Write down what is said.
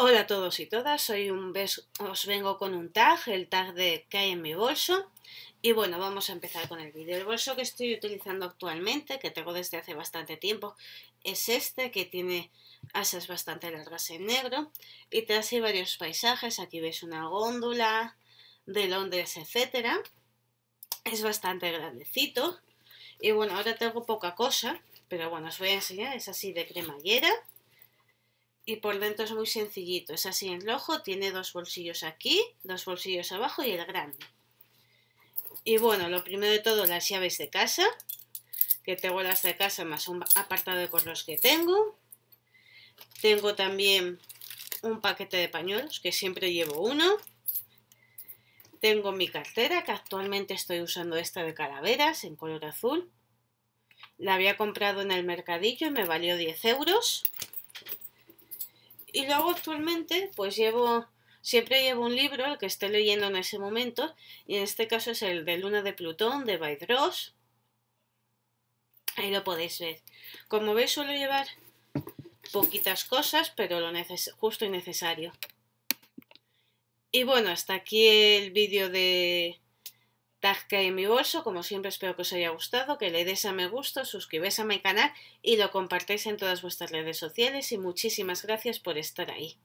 Hola a todos y todas, Soy un beso, os vengo con un tag, el tag de que hay en mi bolso y bueno, vamos a empezar con el vídeo. El bolso que estoy utilizando actualmente, que tengo desde hace bastante tiempo, es este que tiene asas bastante largas en negro y te hace varios paisajes, aquí veis una góndola de Londres, etcétera. Es bastante grandecito y bueno, ahora tengo poca cosa, pero bueno, os voy a enseñar, es así de cremallera y por dentro es muy sencillito, es así en ojo tiene dos bolsillos aquí, dos bolsillos abajo y el grande. Y bueno, lo primero de todo las llaves de casa, que tengo las de casa más un apartado de los que tengo. Tengo también un paquete de pañuelos, que siempre llevo uno. Tengo mi cartera, que actualmente estoy usando esta de calaveras en color azul. La había comprado en el mercadillo y me valió 10 euros. Y luego actualmente, pues llevo, siempre llevo un libro, el que esté leyendo en ese momento, y en este caso es el de Luna de Plutón, de Baidros. Ahí lo podéis ver. Como veis, suelo llevar poquitas cosas, pero lo justo y necesario. Y bueno, hasta aquí el vídeo de que en mi bolso, como siempre espero que os haya gustado, que le des a me gusto, suscribáis a mi canal y lo compartáis en todas vuestras redes sociales y muchísimas gracias por estar ahí.